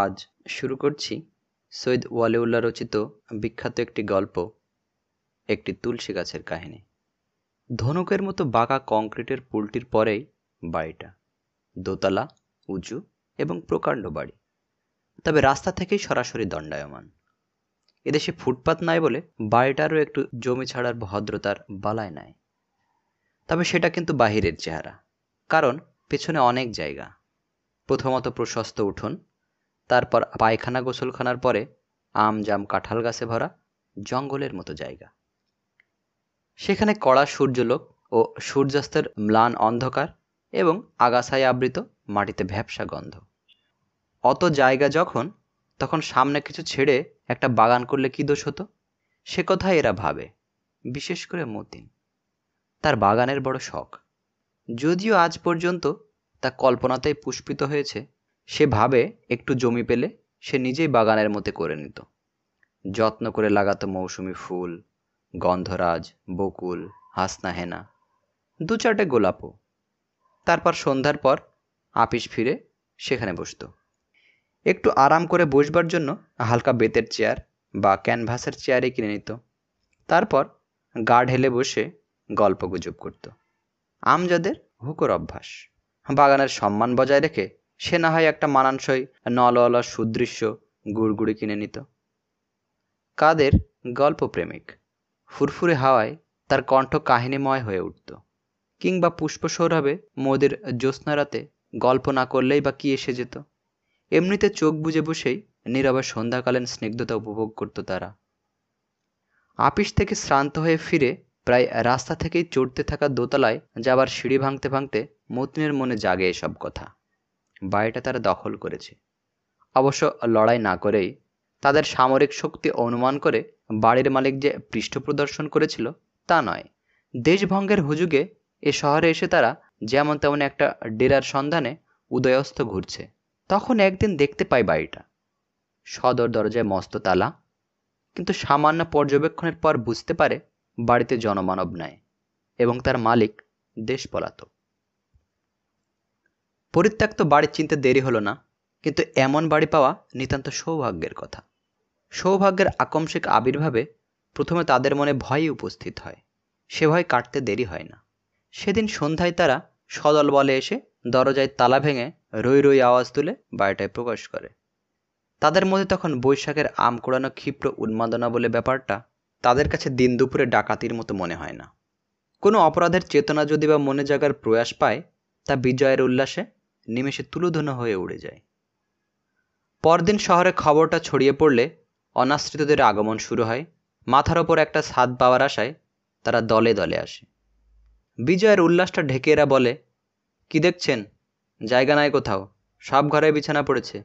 আজ শুরু করছি সৈয়দ ওয়ালেউল্লা রচিত বিখ্যাত একটি গল্প একটি তুলসী গাছের কাহিনী ধনুকের মতো বাঁকা কংক্রিটের পুলটির পরেই বাড়িটা দোতলা উঁচু এবং প্রকাণ্ড বাড়ি তবে রাস্তা থেকেই সরাসরি দণ্ডায়মান এদেশে ফুটপাত নাই বলে বাড়িটারও একটু জমি ছাড়ার ভদ্রতার বালায় নাই তবে সেটা কিন্তু বাহিরের চেহারা কারণ পেছনে অনেক জায়গা প্রথমত প্রশস্ত উঠোন তারপর পায়খানা গোসলখানার পরে আম জাম কাঁঠাল গাছে ভরা জঙ্গলের মতো জায়গা সেখানে কড়া সূর্যলোক ও সূর্যাস্তের ম্লান অন্ধকার এবং আগাছায় আবৃত মাটিতে ভ্যাবসা গন্ধ অত জায়গা যখন তখন সামনে কিছু ছেড়ে একটা বাগান করলে কী দোষ হতো সে কথা এরা ভাবে বিশেষ করে মতিন তার বাগানের বড় শখ যদিও আজ পর্যন্ত তা কল্পনাতেই পুষ্পিত হয়েছে সে ভাবে একটু জমি পেলে সে নিজেই বাগানের মতে করে নিত যত্ন করে লাগাতো মৌসুমি ফুল গন্ধরাজ বকুল হাসনাহেনা দু চারটে গোলাপও তারপর সন্ধ্যার পর আপিস ফিরে সেখানে বসত একটু আরাম করে বসবার জন্য হালকা বেতের চেয়ার বা ক্যানভাসের চেয়ারে কিনে নিত তারপর গা ঢেলে বসে গল্প গুজব করত আমজাদের হুকর অভ্যাস বাগানের সম্মান বজায় রেখে সে না হয় একটা মানানসই নলওয়ালা সুদৃশ্য গুড়গুড়ি কিনে নিত কাদের গল্প প্রেমিক ফুরফুরে হাওয়ায় তার কণ্ঠ কাহিনীময় হয়ে উঠত কিংবা পুষ্প সৌরভে মোদের জ্যোৎস্নারাতে গল্প না করলেই বা কি এসে যেত এমনিতে চোখ বুঝে বসেই নীরবে সন্ধ্যাকালীন স্নিগ্ধতা উপভোগ করত তারা আপিস থেকে শ্রান্ত হয়ে ফিরে প্রায় রাস্তা থেকেই চড়তে থাকা দোতলায় যাবার সিঁড়ি ভাঙতে ভাঙতে মতিনের মনে জাগে এসব কথা বাড়িটা তারা দখল করেছে অবশ্য লড়াই না করেই তাদের সামরিক শক্তি অনুমান করে বাড়ির মালিক যে পৃষ্ঠ প্রদর্শন করেছিল তা নয় দেশভঙ্গের হুজুগে এ শহরে এসে তারা যেমন তেমন একটা ডেরার সন্ধানে উদয়স্থ ঘুরছে তখন একদিন দেখতে পায় বাড়িটা সদর দরজায় মস্ত তালা কিন্তু সামান্য পর্যবেক্ষণের পর বুঝতে পারে বাড়িতে জনমানব নাই এবং তার মালিক দেশ পলাতক পরিত্যক্ত বাড়ি চিনতে দেরি হলো না কিন্তু এমন বাড়ি পাওয়া নিতান্ত সৌভাগ্যের কথা সৌভাগ্যের আকম্ষিক আবির্ভাবে প্রথমে তাদের মনে ভয়ই উপস্থিত হয় সে ভয় কাটতে দেরি হয় না সেদিন সন্ধ্যায় তারা সদল বলে এসে দরজায় তালা ভেঙে রই রই আওয়াজ তুলে বাড়িটায় প্রকাশ করে তাদের মধ্যে তখন বৈশাখের আম কোড়ানো ক্ষিপ্র উন্মাদনা বলে ব্যাপারটা তাদের কাছে দিন দুপুরে ডাকাতির মতো মনে হয় না কোনো অপরাধের চেতনা যদি বা মনে জাগার প্রয়াস পায় তা বিজয়ের উল্লাসে নিমেষে তুলোধনা হয়ে উড়ে যায় পরদিন শহরে খবরটা ছড়িয়ে পড়লে অনাশ্রিতদের আগমন শুরু হয় মাথার ওপর একটা ছাদ পাওয়ার আশায় তারা দলে দলে আসে বিজয়ের উল্লাসটা ঢেকেরা বলে কি দেখছেন জায়গা নাই কোথাও সব ঘরে বিছানা পড়েছে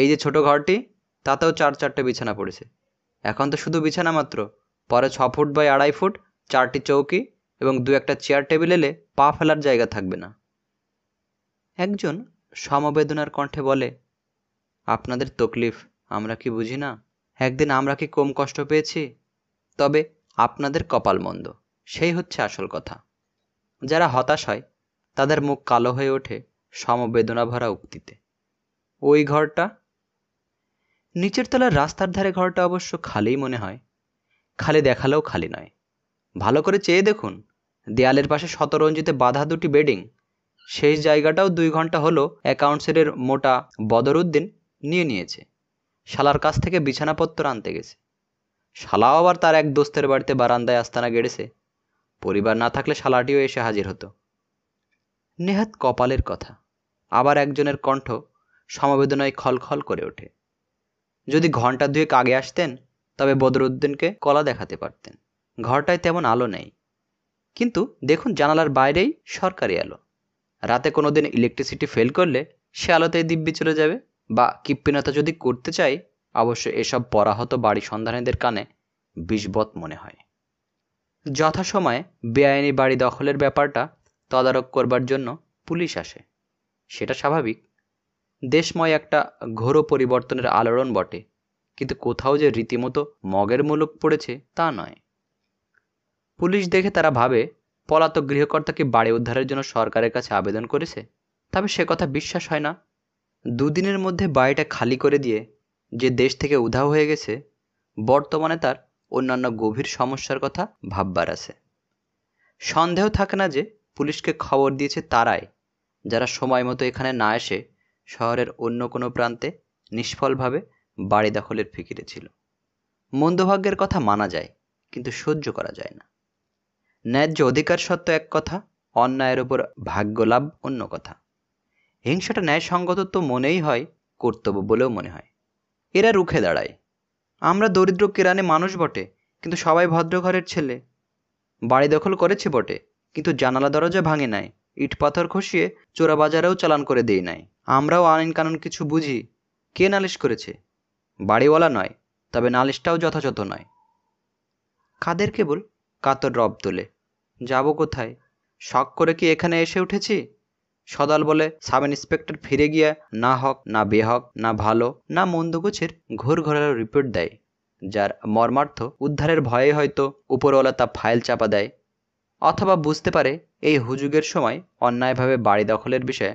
এই যে ছোট ঘরটি তাতেও চার চারটে বিছানা পড়েছে এখন তো শুধু বিছানা মাত্র পরে ছ ফুট বাই আড়াই ফুট চারটি চৌকি এবং দু একটা চেয়ার টেবিল এলে পা ফেলার জায়গা থাকবে না একজন সমবেদনার কণ্ঠে বলে আপনাদের তকলিফ আমরা কি বুঝি না একদিন আমরা কি কম কষ্ট পেয়েছি তবে আপনাদের কপাল মন্দ সেই হচ্ছে আসল কথা যারা হতাশ হয় তাদের মুখ কালো হয়ে ওঠে সমবেদনা ভরা উক্তিতে ওই ঘরটা নিচের তলার রাস্তার ধারে ঘরটা অবশ্য খালিই মনে হয় খালি দেখালেও খালি নয় ভালো করে চেয়ে দেখুন দেয়ালের পাশে শতরঞ্জিতে বাধা দুটি বেডিং সেই জায়গাটাও দুই ঘন্টা হলো অ্যাকাউন্টসের মোটা বদরুদ্দিন নিয়ে নিয়েছে শালার কাছ থেকে বিছানাপত্র আনতে গেছে শালাও আবার তার এক দোস্তের বাড়িতে বারান্দায় আস্তানা গেড়েছে পরিবার না থাকলে শালাটিও এসে হাজির হতো নেহাত কপালের কথা আবার একজনের কণ্ঠ সমবেদনায় খলখল করে ওঠে যদি ঘন্টা দুয়েক আগে আসতেন তবে বদরুদ্দিনকে কলা দেখাতে পারতেন ঘরটায় তেমন আলো নেই কিন্তু দেখুন জানালার বাইরেই সরকারি আলো রাতে কোনো দিন ইলেকট্রিসিটি ফেল করলে সে আলোতেই দিব্যি চলে যাবে বা কৃপিনতা যদি করতে চাই অবশ্য এসব পরাহত বাড়ি সন্ধানীদের কানে বিষবৎ মনে হয় যথাসময়ে বেআইনি বাড়ি দখলের ব্যাপারটা তদারক করবার জন্য পুলিশ আসে সেটা স্বাভাবিক দেশময় একটা ঘোর পরিবর্তনের আলোড়ন বটে কিন্তু কোথাও যে রীতিমতো মগের মুলুক পড়েছে তা নয় পুলিশ দেখে তারা ভাবে পলাতক গৃহকর্তাকে বাড়ি উদ্ধারের জন্য সরকারের কাছে আবেদন করেছে তবে সে কথা বিশ্বাস হয় না দুদিনের মধ্যে বাড়িটা খালি করে দিয়ে যে দেশ থেকে উধাও হয়ে গেছে বর্তমানে তার অন্যান্য গভীর সমস্যার কথা ভাববার আছে সন্দেহ থাকে না যে পুলিশকে খবর দিয়েছে তারাই যারা সময় মতো এখানে না এসে শহরের অন্য কোনো প্রান্তে নিষ্ফলভাবে বাড়ি দখলের ফিকিরে ছিল মন্দভাগ্যের কথা মানা যায় কিন্তু সহ্য করা যায় না ন্যায্য অধিকার সত্য এক কথা অন্যায়ের ওপর ভাগ্যলাভ অন্য কথা হিংসাটা ন্যায়সঙ্গত তো মনেই হয় কর্তব্য বলেও মনে হয় এরা রুখে দাঁড়ায় আমরা দরিদ্র কেরানে মানুষ বটে কিন্তু সবাই ভদ্রঘরের ছেলে বাড়ি দখল করেছে বটে কিন্তু জানালা দরজা ভাঙে নাই ইট পাথর খসিয়ে চোরা বাজারেও চালান করে দেই নাই আমরাও আইন কানুন কিছু বুঝি কে নালিশ করেছে বাড়িওয়ালা নয় তবে নালিশটাও যথাযথ নয় কাদের কেবল কাতর রব তোলে যাব কোথায় শখ করে কি এখানে এসে উঠেছি সদাল বলে সাব ইন্সপেক্টর ফিরে গিয়ে না হক না বেহক না ভালো না মন্দগুছের ঘোর ঘোরার রিপোর্ট দেয় যার মর্মার্থ উদ্ধারের ভয়ে হয়তো উপরওয়ালা তা ফাইল চাপা দেয় অথবা বুঝতে পারে এই হুজুগের সময় অন্যায়ভাবে বাড়ি দখলের বিষয়ে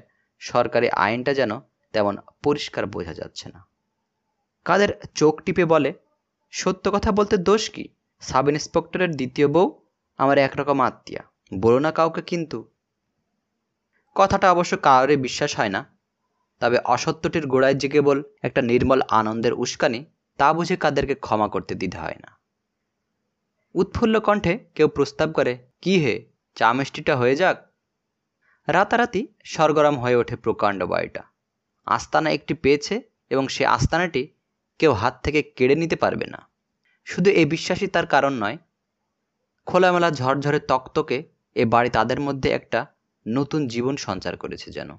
সরকারি আইনটা যেন তেমন পরিষ্কার বোঝা যাচ্ছে না কাদের চোখ টিপে বলে সত্য কথা বলতে দোষ কি সাব ইন্সপেক্টরের দ্বিতীয় বউ আমার একরকম আত্মীয়া বলো না কাউকে কিন্তু কথাটা অবশ্য কারোরই বিশ্বাস হয় না তবে অসত্যটির গোড়ায় যে কেবল একটা নির্মল আনন্দের উস্কানি তা বুঝে কাদেরকে ক্ষমা করতে দিতে হয় না উৎফুল্ল কণ্ঠে কেউ প্রস্তাব করে কি হে চা মিষ্টিটা হয়ে যাক রাতারাতি সরগরম হয়ে ওঠে প্রকাণ্ড বাড়িটা আস্তানা একটি পেয়েছে এবং সে আস্তানাটি কেউ হাত থেকে কেড়ে নিতে পারবে না শুধু এ বিশ্বাসই তার কারণ নয় খোলামেলা ঝরঝরে তক্তকে এ বাড়ি তাদের মধ্যে একটা নতুন জীবন সঞ্চার করেছে যেন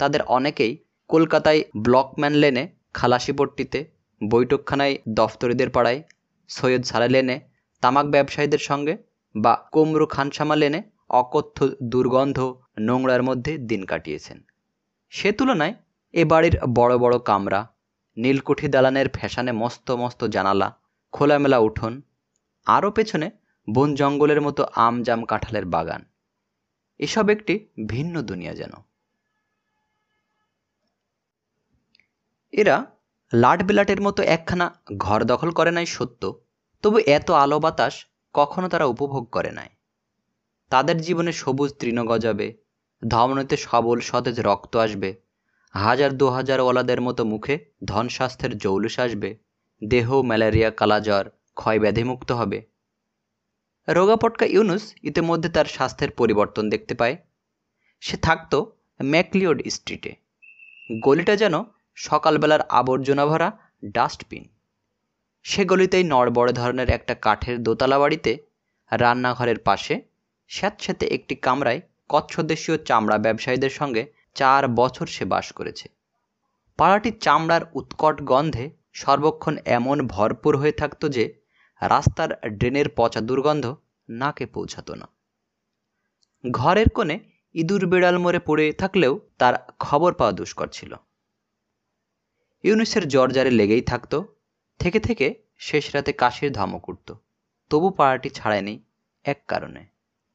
তাদের অনেকেই কলকাতায় ব্লকম্যান লেনে খালাসিপট্টিতে বৈঠকখানায় দফতরিদের পাড়ায় সৈয়দ সালে লেনে তামাক ব্যবসায়ীদের সঙ্গে বা কুমরু খানসামা লেনে অকথ্য দুর্গন্ধ নোংরার মধ্যে দিন কাটিয়েছেন সে তুলনায় এ বাড়ির বড় বড় কামরা নীলকুঠি দালানের ফ্যাশানে মস্ত মস্ত জানালা খোলামেলা উঠোন আরও পেছনে বন জঙ্গলের মতো আম জাম কাঁঠালের বাগান এসব একটি ভিন্ন দুনিয়া যেন এরা লাট বিলাটের মতো একখানা ঘর দখল করে নাই সত্য তবু এত আলো বাতাস কখনো তারা উপভোগ করে নাই তাদের জীবনে সবুজ তৃণ গজাবে ধমনীতে সবল সতেজ রক্ত আসবে হাজার দু হাজার ওলাদের মতো মুখে ধন স্বাস্থ্যের জৌলুস আসবে দেহ ম্যালেরিয়া কালাজ্বর ক্ষয় ব্যাধিমুক্ত হবে রোগাপটকা ইউনুস ইতিমধ্যে তার স্বাস্থ্যের পরিবর্তন দেখতে পায় সে থাকত ম্যাকলিওড স্ট্রিটে গলিটা যেন সকালবেলার আবর্জনা ভরা ডাস্টবিন সে গলিতেই নড়বড় ধরনের একটা কাঠের দোতলা বাড়িতে রান্নাঘরের পাশে স্যাঁতস্যাঁতে একটি কামরায় কচ্ছদেশীয় চামড়া ব্যবসায়ীদের সঙ্গে চার বছর সে বাস করেছে পাড়াটি চামড়ার উৎকট গন্ধে সর্বক্ষণ এমন ভরপুর হয়ে থাকত যে রাস্তার ড্রেনের পচা দুর্গন্ধ নাকে পৌঁছাত না ঘরের কোণে ইঁদুর বিড়াল মরে পড়ে থাকলেও তার খবর পাওয়া দুষ্কর ছিল ইউনুসের জর্জারে লেগেই থাকতো থেকে থেকে শেষ রাতে কাশির ধমক উঠত তবু পাড়াটি ছাড়ায়নি এক কারণে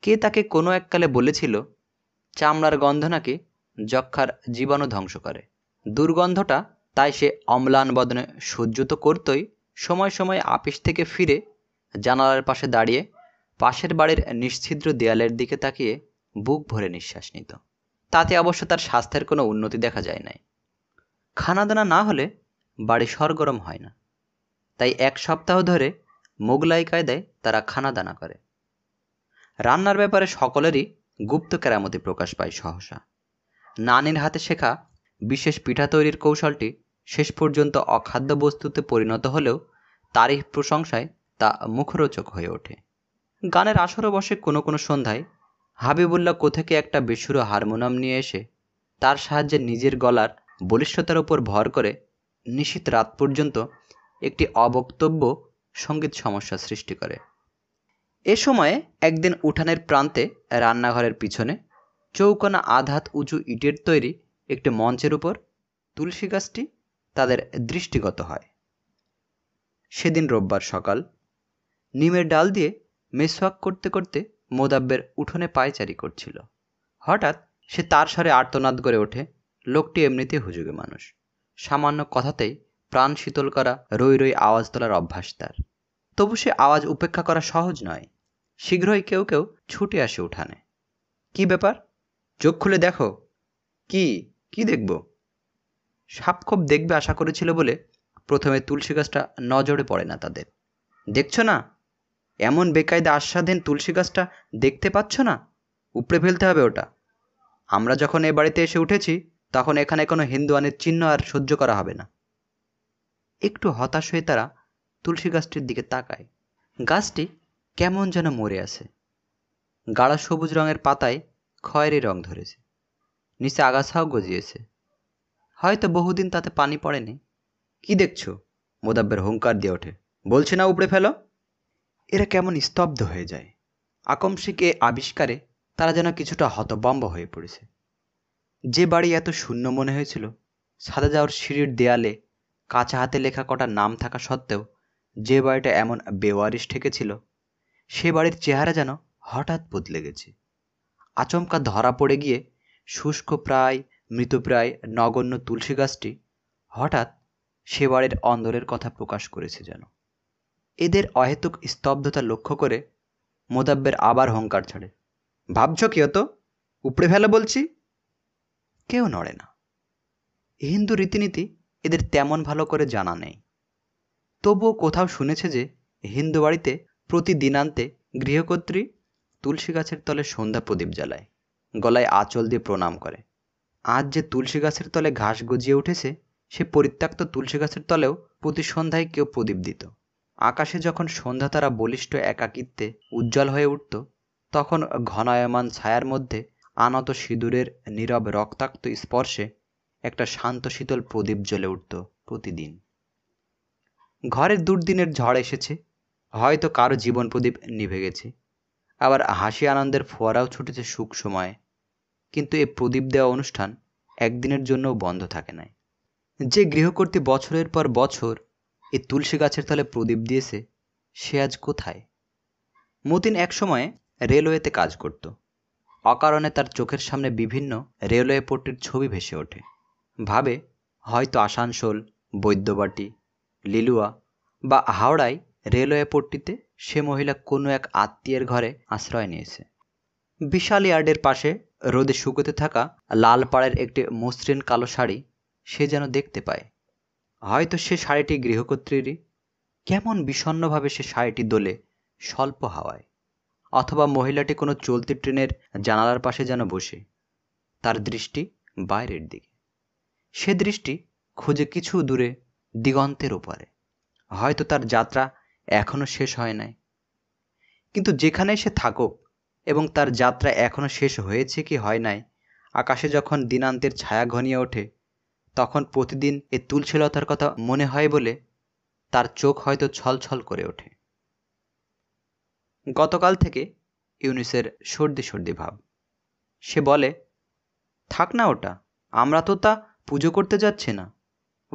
কে তাকে কোনো এককালে বলেছিল চামড়ার গন্ধ নাকি যক্ষার জীবাণু ধ্বংস করে দুর্গন্ধটা তাই সে অম্লান বদনে সহ্য তো করতই সময় সময় আপিস থেকে ফিরে জানালার পাশে দাঁড়িয়ে পাশের বাড়ির নিশ্ছিদ্র দেয়ালের দিকে তাকিয়ে বুক ভরে নিঃশ্বাস নিত তাতে অবশ্য তার স্বাস্থ্যের কোনো উন্নতি দেখা যায় নাই খানাদানা না হলে বাড়ি সরগরম হয় না তাই এক সপ্তাহ ধরে মোগলাই কায়দায় তারা খানাদানা করে রান্নার ব্যাপারে সকলেরই গুপ্ত কেরামতি প্রকাশ পায় সহসা নানির হাতে শেখা বিশেষ পিঠা তৈরির কৌশলটি শেষ পর্যন্ত অখাদ্য বস্তুতে পরিণত হলেও তারই প্রশংসায় তা মুখরোচক হয়ে ওঠে গানের আসরও বসে কোনো কোনো সন্ধ্যায় হাবিবুল্লাহ কোথেকে একটা বেসুরো হারমোনিয়াম নিয়ে এসে তার সাহায্যে নিজের গলার বলিষ্ঠতার উপর ভর করে নিশীত রাত পর্যন্ত একটি অবক্তব্য সঙ্গীত সমস্যা সৃষ্টি করে এ সময়ে একদিন উঠানের প্রান্তে রান্নাঘরের পিছনে চৌকোনা আধাত উঁচু ইটের তৈরি একটি মঞ্চের উপর তুলসী গাছটি তাদের দৃষ্টিগত হয় সেদিন রোববার সকাল নিমের ডাল দিয়ে মেসওয়াক করতে করতে মোদাব্বের উঠোনে পায়চারি করছিল হঠাৎ সে তার স্বরে আর্তনাদ করে ওঠে লোকটি এমনিতে হুজুগে মানুষ সামান্য কথাতেই প্রাণ শীতল করা রই রই আওয়াজ তোলার অভ্যাস তার তবু সে আওয়াজ উপেক্ষা করা সহজ নয় শীঘ্রই কেউ কেউ ছুটে আসে উঠানে কি ব্যাপার চোখ খুলে দেখো কি কি দেখবো সাপ খুব দেখবে আশা করেছিল বলে প্রথমে তুলসী গাছটা নজরে পড়ে না তাদের দেখছো না এমন বেকায়দা আশ্বাধীন তুলসী গাছটা দেখতে পাচ্ছ না উপড়ে ফেলতে হবে ওটা আমরা যখন এ বাড়িতে এসে উঠেছি তখন এখানে কোনো হিন্দুয়ানের চিহ্ন আর সহ্য করা হবে না একটু হতাশ হয়ে তারা তুলসী গাছটির দিকে তাকায় গাছটি কেমন যেন মরে আছে গাঢ় সবুজ রঙের পাতায় খয়েরি রং ধরেছে নিচে আগাছাও গজিয়েছে হয়তো বহুদিন তাতে পানি পড়েনি কি দেখছো মোদাব্বের হুঙ্কার দিয়ে ওঠে বলছে না উপড়ে ফেলো এরা কেমন স্তব্ধ হয়ে যায় আকমশিকে আবিষ্কারে তারা যেন কিছুটা হতবম্ব হয়ে পড়েছে যে বাড়ি এত শূন্য মনে হয়েছিল সাদা যাওয়ার সিঁড়ির দেয়ালে কাঁচা হাতে লেখা কটা নাম থাকা সত্ত্বেও যে বাড়িটা এমন বেওয়ারিশ ঠেকেছিল সে বাড়ির চেহারা যেন হঠাৎ বদলে গেছে আচমকা ধরা পড়ে গিয়ে শুষ্ক প্রায় মৃতপ্রায় নগণ্য তুলসী গাছটি হঠাৎ সেবারের অন্দরের কথা প্রকাশ করেছে যেন এদের অহেতুক স্তব্ধতা লক্ষ্য করে মোদাব্বের আবার হংকার ছাড়ে ভাবছ কি হতো উপড়ে ফেলে বলছি কেউ নড়ে না হিন্দু রীতিনীতি এদের তেমন ভালো করে জানা নেই তবুও কোথাও শুনেছে যে হিন্দু বাড়িতে প্রতি দিনান্তে গৃহকর্ত্রী তুলসী গাছের তলে সন্ধ্যা প্রদীপ জ্বালায় গলায় আঁচল দিয়ে প্রণাম করে আজ যে তুলসী গাছের তলে ঘাস গজিয়ে উঠেছে সে পরিত্যক্ত তুলসী গাছের তলেও প্রতি সন্ধ্যায় কেউ প্রদীপ দিত আকাশে যখন সন্ধ্যা তারা বলিষ্ঠ একাকিত্বে উজ্জ্বল হয়ে উঠত তখন ঘনায়মান ছায়ার মধ্যে আনত সিঁদুরের নীরব রক্তাক্ত স্পর্শে একটা শান্ত শীতল প্রদীপ জ্বলে উঠত প্রতিদিন ঘরের দুর্দিনের ঝড় এসেছে হয়তো কারো জীবন প্রদীপ নিভে গেছে আবার হাসি আনন্দের ফোয়ারাও ছুটেছে সুখ সময়ে কিন্তু এ প্রদীপ দেওয়া অনুষ্ঠান একদিনের জন্যও বন্ধ থাকে না যে গৃহকর্ত্রী বছরের পর বছর এ তুলসী গাছের তলে প্রদীপ দিয়েছে সে আজ কোথায় মতিন সময়ে রেলওয়েতে কাজ করত অকারণে তার চোখের সামনে বিভিন্ন রেলওয়ে পোর্টের ছবি ভেসে ওঠে ভাবে হয়তো আসানসোল বৈদ্যবাটি লিলুয়া বা হাওড়ায় রেলওয়ে পোর্টটিতে সে মহিলা কোনো এক আত্মীয়ের ঘরে আশ্রয় নিয়েছে বিশাল ইয়ার্ডের পাশে রোদে শুকোতে থাকা লাল পাড়ের একটি মসৃণ কালো শাড়ি সে যেন দেখতে পায় হয়তো সে শাড়িটি গৃহকর্ত্রীরই কেমন বিষণ্নভাবে সে শাড়িটি দোলে স্বল্প হাওয়ায় অথবা মহিলাটি কোনো চলতি ট্রেনের জানালার পাশে যেন বসে তার দৃষ্টি বাইরের দিকে সে দৃষ্টি খুঁজে কিছু দূরে দিগন্তের ওপারে হয়তো তার যাত্রা এখনও শেষ হয় নাই কিন্তু যেখানে সে থাকুক এবং তার যাত্রা এখনও শেষ হয়েছে কি হয় নাই আকাশে যখন দিনান্তের ছায়া ঘনিয়ে ওঠে তখন প্রতিদিন এ তুলছিলতার কথা মনে হয় বলে তার চোখ হয়তো ছলছল করে ওঠে গতকাল থেকে ইউনিসের সর্দি সর্দি ভাব সে বলে থাক না ওটা আমরা তো তা পুজো করতে যাচ্ছি না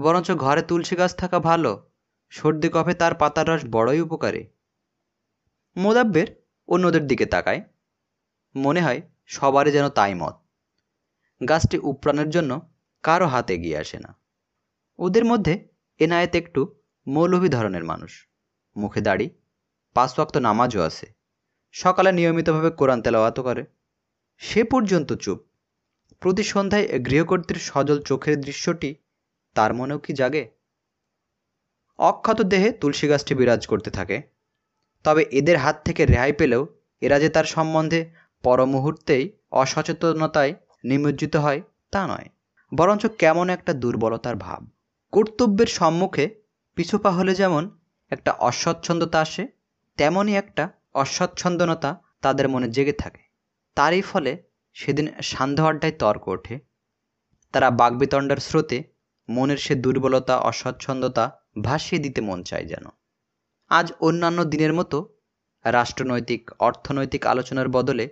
বরঞ্চ ঘরে তুলসী গাছ থাকা ভালো সর্দি কফে তার পাতার রস বড়ই উপকারী মোদাব্বের অন্যদের দিকে তাকায় মনে হয় সবারই যেন তাই মত গাছটি উপড়ানোর জন্য কারো হাত এগিয়ে আসে না ওদের মধ্যে এনায়েত একটু মৌলভি ধরনের মানুষ মুখে দাড়ি পাঁচ ওয়াক্ত নামাজও আছে সকালে নিয়মিতভাবে কোরআন তেলাওয়াত করে সে পর্যন্ত চুপ প্রতি সন্ধ্যায় গৃহকর্ত্রীর সজল চোখের দৃশ্যটি তার মনেও কি জাগে অক্ষত দেহে তুলসী গাছটি বিরাজ করতে থাকে তবে এদের হাত থেকে রেহাই পেলেও এরা যে তার সম্বন্ধে পরমুহূর্তেই অসচেতনতায় নিমজ্জিত হয় তা নয় বরঞ্চ কেমন একটা দুর্বলতার ভাব কর্তব্যের সম্মুখে পিছুপা হলে যেমন একটা অস্বচ্ছন্দতা আসে তেমনই একটা অস্বচ্ছন্দনতা তাদের মনে জেগে থাকে তারই ফলে সেদিন সান্ধ্য আড্ডায় তর্ক ওঠে তারা বাগবিতণ্ডার স্রোতে মনের সে দুর্বলতা অস্বচ্ছন্দতা ভাসিয়ে দিতে মন চায় যেন আজ অন্যান্য দিনের মতো রাষ্ট্রনৈতিক অর্থনৈতিক আলোচনার বদলে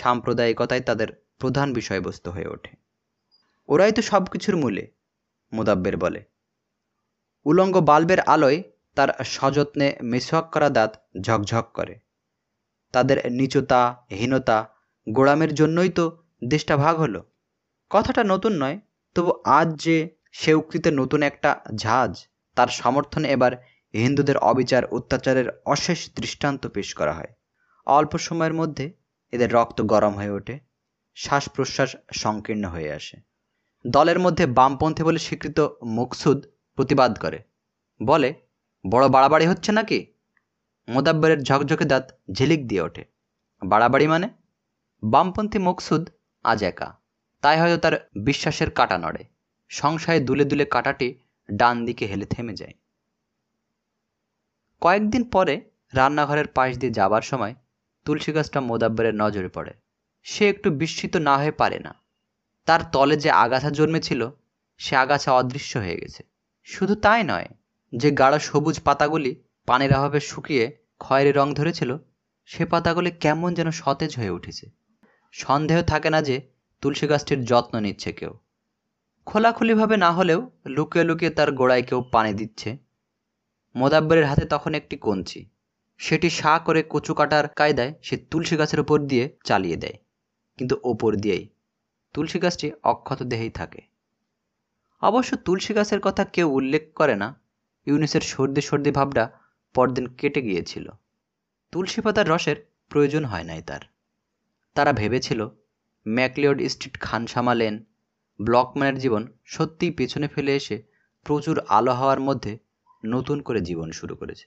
সাম্প্রদায়িকতাই তাদের প্রধান বিষয়বস্তু হয়ে ওঠে ওরাই তো সব কিছুর মূলে মোদাব্বের বলে উলঙ্গ বাল্বের আলোয় তার সযত্নে মেসোয়াক করা দাঁত ঝকঝক করে তাদের নিচুতা হীনতা গোড়ামের জন্যই তো দেশটা ভাগ হলো কথাটা নতুন নয় তবু আজ যে সে উক্তিতে নতুন একটা ঝাঁজ তার সমর্থনে এবার হিন্দুদের অবিচার অত্যাচারের অশেষ দৃষ্টান্ত পেশ করা হয় অল্প সময়ের মধ্যে এদের রক্ত গরম হয়ে ওঠে শ্বাস প্রশ্বাস সংকীর্ণ হয়ে আসে দলের মধ্যে বামপন্থী বলে স্বীকৃত মকসুদ প্রতিবাদ করে বলে বড় বাড়াবাড়ি হচ্ছে নাকি মোদাব্বরের ঝকঝকে দাঁত ঝিলিক দিয়ে ওঠে বাড়াবাড়ি মানে বামপন্থী মকসুদ আজ একা তাই হয়তো তার বিশ্বাসের কাটা নড়ে সংশয়ে দুলে দুলে কাটাটি ডান দিকে হেলে থেমে যায় কয়েকদিন পরে রান্নাঘরের পাশ দিয়ে যাবার সময় তুলসী গাছটা মোদাব্বরের নজরে পড়ে সে একটু বিস্মিত না হয়ে পারে না তার তলে যে আগাছা জন্মেছিল সে আগাছা অদৃশ্য হয়ে গেছে শুধু তাই নয় যে গাঢ় সবুজ পাতাগুলি পানির অভাবে শুকিয়ে খয়েরি রং ধরেছিল সে পাতাগুলি কেমন যেন সতেজ হয়ে উঠেছে সন্দেহ থাকে না যে তুলসী গাছটির যত্ন নিচ্ছে কেউ খোলাখুলিভাবে না হলেও লুকিয়ে লুকিয়ে তার গোড়ায় কেউ পানি দিচ্ছে মোদাব্বরের হাতে তখন একটি কঞ্চি সেটি সা করে কচু কাটার কায়দায় সে তুলসী গাছের ওপর দিয়ে চালিয়ে দেয় কিন্তু ওপর দিয়েই তুলসী গাছটি অক্ষত দেহেই থাকে অবশ্য তুলসী গাছের কথা কেউ উল্লেখ করে না ইউনিসের সর্দি সর্দি ভাবটা পরদিন কেটে গিয়েছিল তুলসী পাতার রসের প্রয়োজন হয় নাই তার তারা ভেবেছিল ম্যাকলিওড স্ট্রিট খান সামালেন ব্লকম্যানের জীবন সত্যিই পেছনে ফেলে এসে প্রচুর আলো হাওয়ার মধ্যে নতুন করে জীবন শুরু করেছে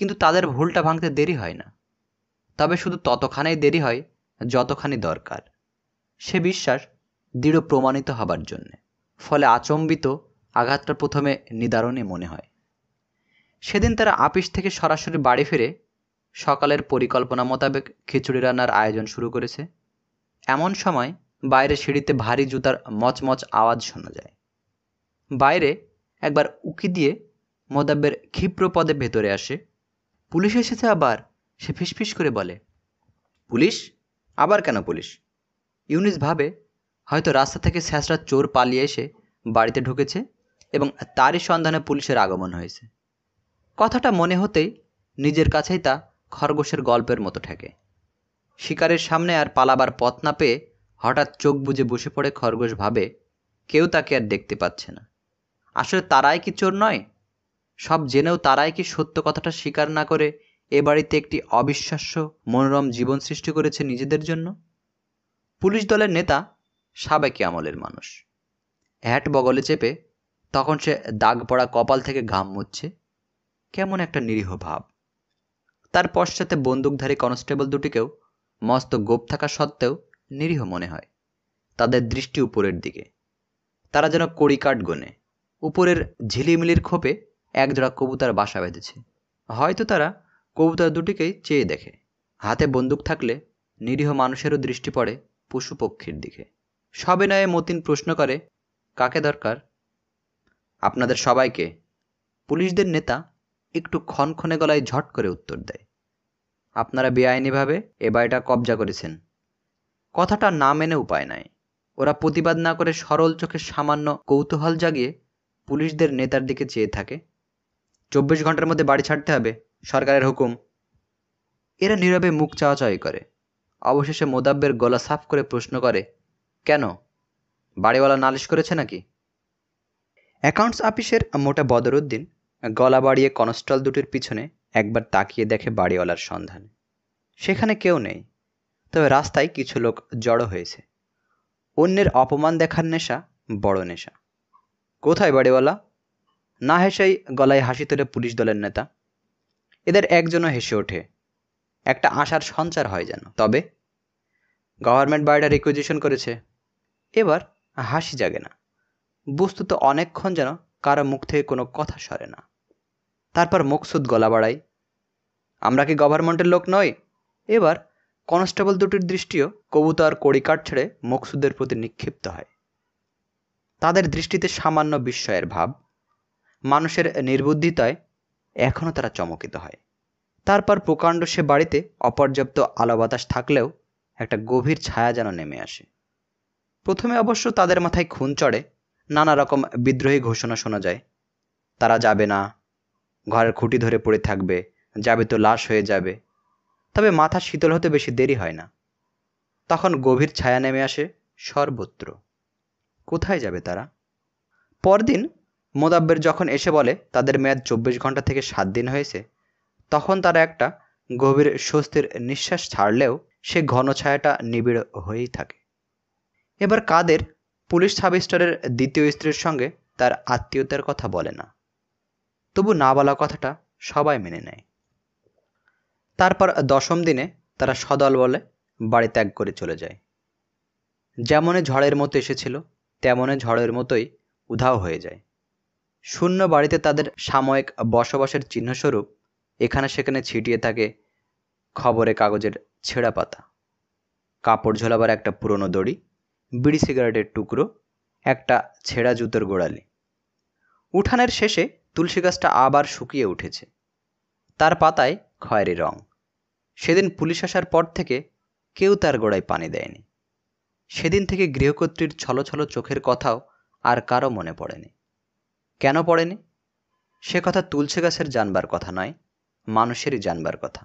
কিন্তু তাদের ভুলটা ভাঙতে দেরি হয় না তবে শুধু ততখানেই দেরি হয় যতখানি দরকার সে বিশ্বাস দৃঢ় প্রমাণিত হবার জন্যে ফলে আচম্বিত আঘাতটা প্রথমে নিদারণে মনে হয় সেদিন তারা আপিস থেকে সরাসরি বাড়ি ফিরে সকালের পরিকল্পনা মোতাবেক খিচুড়ি রান্নার আয়োজন শুরু করেছে এমন সময় বাইরে সিঁড়িতে ভারী জুতার মচমচ আওয়াজ শোনা যায় বাইরে একবার উকি দিয়ে মোদাব্বের ক্ষিপ্র পদে ভেতরে আসে পুলিশ এসেছে আবার সে ফিসফিস করে বলে পুলিশ আবার কেন পুলিশ ইউনিস ভাবে হয়তো রাস্তা থেকে স্যাঁচরা চোর পালিয়ে এসে বাড়িতে ঢুকেছে এবং তারই সন্ধানে পুলিশের আগমন হয়েছে কথাটা মনে হতেই নিজের কাছেই তা খরগোশের গল্পের মতো ঠেকে শিকারের সামনে আর পালাবার পথ না পেয়ে হঠাৎ চোখ বুঝে বসে পড়ে খরগোশ ভাবে কেউ তাকে আর দেখতে পাচ্ছে না আসলে তারাই কি চোর নয় সব জেনেও তারাই কি সত্য কথাটা স্বীকার না করে এ বাড়িতে একটি অবিশ্বাস্য মনোরম জীবন সৃষ্টি করেছে নিজেদের জন্য পুলিশ দলের নেতা সাবেকি আমলের মানুষ হ্যাট বগলে চেপে তখন সে দাগ পড়া কপাল থেকে ঘাম মুচ্ছে কেমন একটা নিরীহ ভাব তার পশ্চাতে বন্দুকধারী কনস্টেবল দুটিকেও মস্ত গোপ থাকা সত্ত্বেও নিরীহ মনে হয় তাদের দৃষ্টি উপরের দিকে তারা যেন কড়িকাঠ গনে উপরের ঝিলিমিলির খোপে একজোড়া কবুতার বাসা বেঁধেছে হয়তো তারা কবুতার দুটিকেই চেয়ে দেখে হাতে বন্দুক থাকলে নিরীহ মানুষেরও দৃষ্টি পড়ে পশু পক্ষীর দিকে নয় মতিন প্রশ্ন করে কাকে দরকার আপনাদের সবাইকে পুলিশদের নেতা একটু ক্ষণক্ষণে গলায় ঝট করে উত্তর দেয় আপনারা বেআইনিভাবে এ বাড়িটা কবজা করেছেন কথাটা না মেনে উপায় নাই ওরা প্রতিবাদ না করে সরল চোখে সামান্য কৌতূহল জাগিয়ে পুলিশদের নেতার দিকে চেয়ে থাকে চব্বিশ ঘন্টার মধ্যে বাড়ি ছাড়তে হবে সরকারের হুকুম এরা নীরবে মুখ চাওয়াচাওয়ি করে অবশেষে মোদাব্বের গলা সাফ করে প্রশ্ন করে কেন বাড়িওয়ালা নালিশ করেছে নাকি অ্যাকাউন্টস অফিসের মোটা বদরুদ্দিন গলা বাড়িয়ে কনস্টল দুটির পিছনে একবার তাকিয়ে দেখে বাড়িওয়ালার সন্ধান সেখানে কেউ নেই তবে রাস্তায় কিছু লোক জড়ো হয়েছে অন্যের অপমান দেখার নেশা বড় নেশা কোথায় বাড়িওয়ালা না হেসেই গলায় হাসি তোলে পুলিশ দলের নেতা এদের একজনও হেসে ওঠে একটা আশার সঞ্চার হয় যেন তবে গভর্নমেন্ট বাড়িটা রিকুইজিশন করেছে এবার হাসি জাগে না বস্তুত অনেকক্ষণ যেন কারো মুখ থেকে কোনো কথা সরে না তারপর মুখসুদ গলা বাড়াই আমরা কি গভর্নমেন্টের লোক নই এবার কনস্টেবল দুটির দৃষ্টিও কবুতর কড়িকাঠ ছেড়ে মকসুদের প্রতি নিক্ষিপ্ত হয় তাদের দৃষ্টিতে সামান্য বিস্ময়ের ভাব মানুষের নির্বুদ্ধিতায় এখনও তারা চমকিত হয় তারপর প্রকাণ্ড সে বাড়িতে অপর্যাপ্ত আলো বাতাস থাকলেও একটা গভীর ছায়া যেন নেমে আসে প্রথমে অবশ্য তাদের মাথায় খুন চড়ে নানা রকম বিদ্রোহী ঘোষণা শোনা যায় তারা যাবে না ঘরের খুঁটি ধরে পড়ে থাকবে যাবে তো লাশ হয়ে যাবে তবে মাথা শীতল হতে বেশি দেরি হয় না তখন গভীর ছায়া নেমে আসে সর্বত্র কোথায় যাবে তারা পরদিন মোদাব্বের যখন এসে বলে তাদের মেয়াদ চব্বিশ ঘন্টা থেকে সাত দিন হয়েছে তখন তারা একটা গভীর স্বস্তির নিঃশ্বাস ছাড়লেও সে ঘন ছায়াটা নিবিড় হয়েই থাকে এবার কাদের পুলিশ সাবিস্টারের দ্বিতীয় স্ত্রীর সঙ্গে তার আত্মীয়তার কথা বলে না তবু না বলা কথাটা সবাই মেনে নেয় তারপর দশম দিনে তারা সদল বলে বাড়ি ত্যাগ করে চলে যায় যেমনে ঝড়ের মতো এসেছিল তেমনে ঝড়ের মতোই উধাও হয়ে যায় শূন্য বাড়িতে তাদের সাময়িক বসবাসের চিহ্নস্বরূপ এখানে সেখানে ছিটিয়ে থাকে খবরে কাগজের ছেঁড়া পাতা কাপড় ঝোলাবার একটা পুরনো দড়ি বিড়ি সিগারেটের টুকরো একটা ছেঁড়া জুতোর গোড়ালি উঠানের শেষে তুলসী গাছটা আবার শুকিয়ে উঠেছে তার পাতায় খয়েরি রং সেদিন পুলিশ আসার পর থেকে কেউ তার গোড়ায় পানি দেয়নি সেদিন থেকে গৃহকর্ত্রীর ছলছল চোখের কথাও আর কারো মনে পড়েনি কেন পড়েনি সে কথা তুলসী গাছের জানবার কথা নয় মানুষেরই জানবার কথা